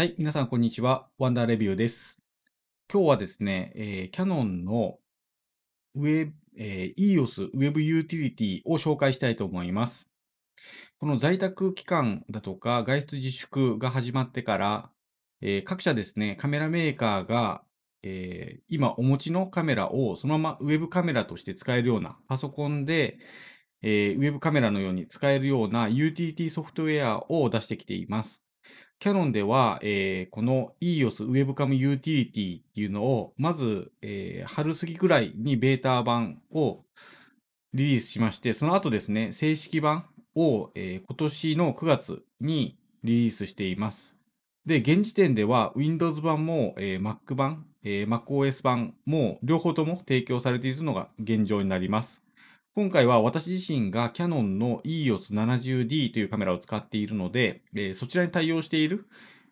はい、皆さん、こんにちは。ワンダーレビューです。今日はですね、えー、キャノンのウェ、えー、EOS Web ユーティリティを紹介したいと思います。この在宅期間だとか外出自粛が始まってから、えー、各社ですね、カメラメーカーが、えー、今お持ちのカメラをそのままウェブカメラとして使えるようなパソコンで、えー、ウェブカメラのように使えるようなユーティリティソフトウェアを出してきています。キャノンでは、えー、この EOS Webcam Utility っていうのを、まず、えー、春過ぎくらいにベータ版をリリースしまして、その後ですね、正式版を、えー、今年の9月にリリースしています。で、現時点では Windows 版も、えー、Mac 版、えー、MacOS 版も両方とも提供されているのが現状になります。今回は私自身がキャノンの EOS70D というカメラを使っているので、えー、そちらに対応している、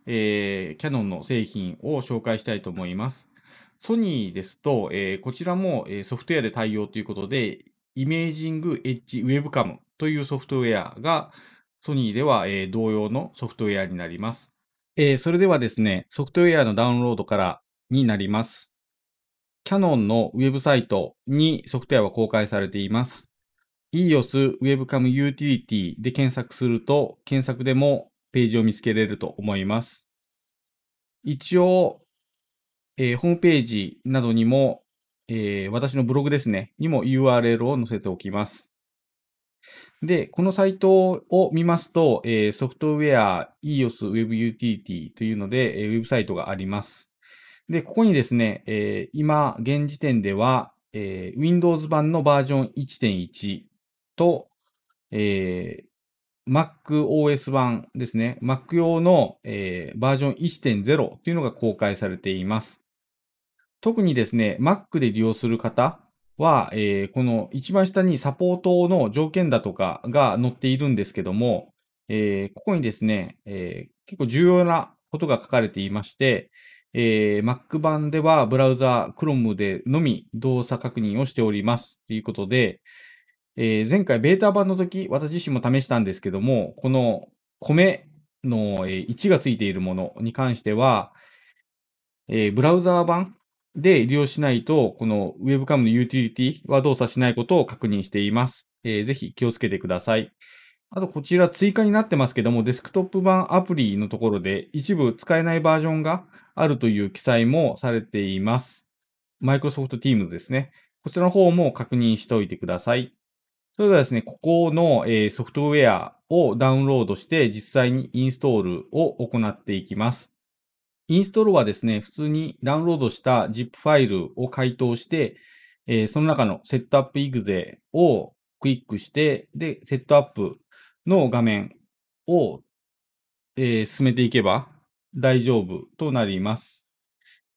えー、キャノンの製品を紹介したいと思います。ソニーですと、えー、こちらも、ソフトウェアで対応ということで、イメージングエッジウェブカムというソフトウェアがソニーでは、え同様のソフトウェアになります。えそれではですね、ソフトウェアのダウンロードからになります。キャノンのウェブサイトにソフトウェアは公開されています。EOS Webcam Utility で検索すると、検索でもページを見つけれると思います。一応、えー、ホームページなどにも、えー、私のブログですね、にも URL を載せておきます。で、このサイトを見ますと、えー、ソフトウェア EOS Web Utility というので、えー、ウェブサイトがあります。で、ここにですね、えー、今、現時点では、えー、Windows 版のバージョン1.1と、えー、MacOS 版ですね、Mac 用の、えー、バージョン1.0というのが公開されています。特にですね、Mac で利用する方は、えー、この一番下にサポートの条件だとかが載っているんですけども、えー、ここにですね、えー、結構重要なことが書かれていまして、えー、Mac 版ではブラウザ Chrome でのみ動作確認をしております。ということで、えー、前回ベータ版の時、私自身も試したんですけども、この米の1がついているものに関しては、えー、ブラウザー版で利用しないと、この Webcam のユーティリティは動作しないことを確認しています。えー、ぜひ気をつけてください。あと、こちら追加になってますけども、デスクトップ版アプリのところで一部使えないバージョンがあるという記載もされています。Microsoft Teams ですね。こちらの方も確認しておいてください。それではですね、ここの、えソフトウェアをダウンロードして実際にインストールを行っていきます。インストールはですね、普通にダウンロードした ZIP ファイルを回答して、えその中のセットアップイグゼをクリックして、で、セットアップの画面を、え進めていけば、大丈夫となります。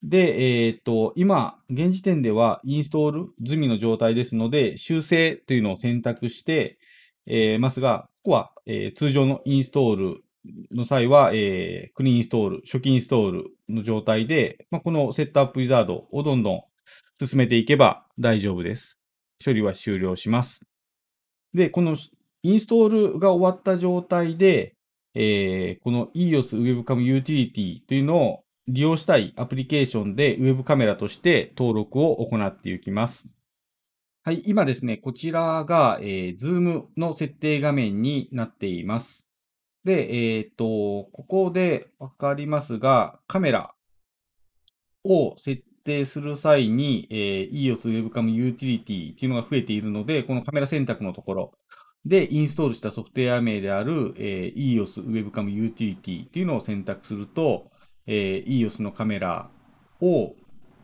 で、えっ、と、今、現時点ではインストール済みの状態ですので、修正というのを選択して、えー、ますが、ここは、えー、通常のインストールの際は、えー、クリーンインストール、初期インストールの状態で、まあ、このセットアップウィザードをどんどん進めていけば大丈夫です。処理は終了します。で、このインストールが終わった状態で、えー、この EOS Webcam Utility というのを利用したいアプリケーションで Web カメラとして登録を行っていきます。はい、今ですね、こちらが、えー、Zoom の設定画面になっています。で、えっ、ー、と、ここでわかりますが、カメラを設定する際に、えー、EOS Webcam Utility っていうのが増えているので、このカメラ選択のところ、で、インストールしたソフトウェア名である、えー、EOS Webcam Utility ていうのを選択すると、えー、EOS のカメラを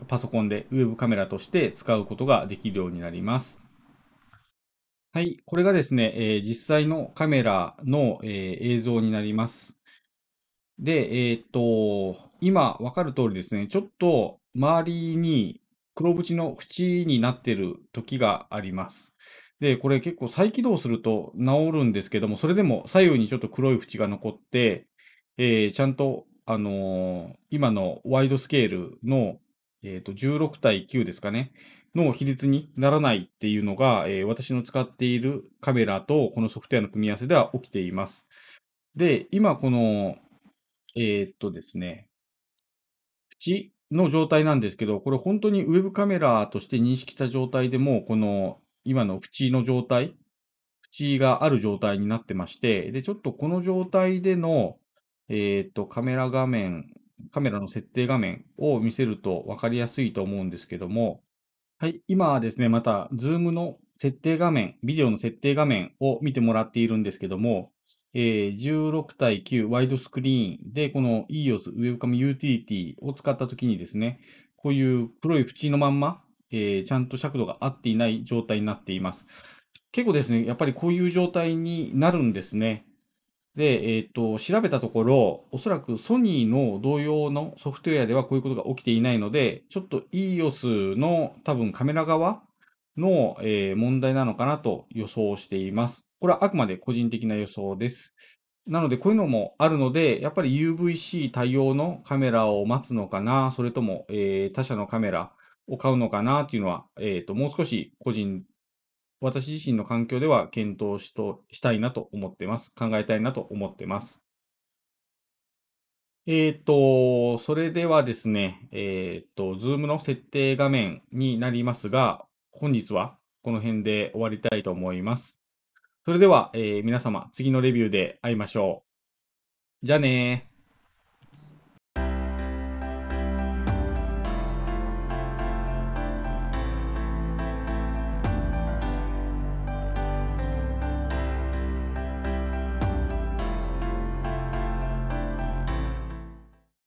パソコンで Web カメラとして使うことができるようになります。はい、これがですね、えー、実際のカメラの、えー、映像になります。で、えっ、と、今わかる通りですね、ちょっと周りに黒縁の縁になっている時があります。で、これ結構再起動すると治るんですけども、それでも左右にちょっと黒い縁が残って、えー、ちゃんと、あのー、今のワイドスケールの、えーと、16対9ですかね、の比率にならないっていうのが、えー、私の使っているカメラとこのソフトウェアの組み合わせでは起きています。で、今この、えー、っとですね、縁の状態なんですけど、これ本当にウェブカメラとして認識した状態でも、この今の縁の状態、縁がある状態になってまして、で、ちょっとこの状態での、えっ、と、カメラ画面、カメラの設定画面を見せると分かりやすいと思うんですけども、はい、今ですね、また、Zoom の設定画面、ビデオの設定画面を見てもらっているんですけども、えー、16対9ワイドスクリーンで、この EOS ウェブカムユーティリティを使ったときにですね、こういう黒い縁のまんまえー、ちゃんと尺度が合っていない状態になっています。結構ですね、やっぱりこういう状態になるんですね。で、えっ、ー、と、調べたところ、おそらくソニーの同様のソフトウェアではこういうことが起きていないので、ちょっと EOS の多分カメラ側の、えー、問題なのかなと予想しています。これはあくまで個人的な予想です。なので、こういうのもあるので、やっぱり UVC 対応のカメラを待つのかな、それとも、えー、他社のカメラ、を買うのかなっていうのは、えっ、ー、と、もう少し個人、私自身の環境では検討しとしたいなと思ってます。考えたいなと思ってます。えっ、ー、と、それではですね、えっ、ー、と、Zoom の設定画面になりますが、本日はこの辺で終わりたいと思います。それでは、え皆様、次のレビューで会いましょう。じゃあねー。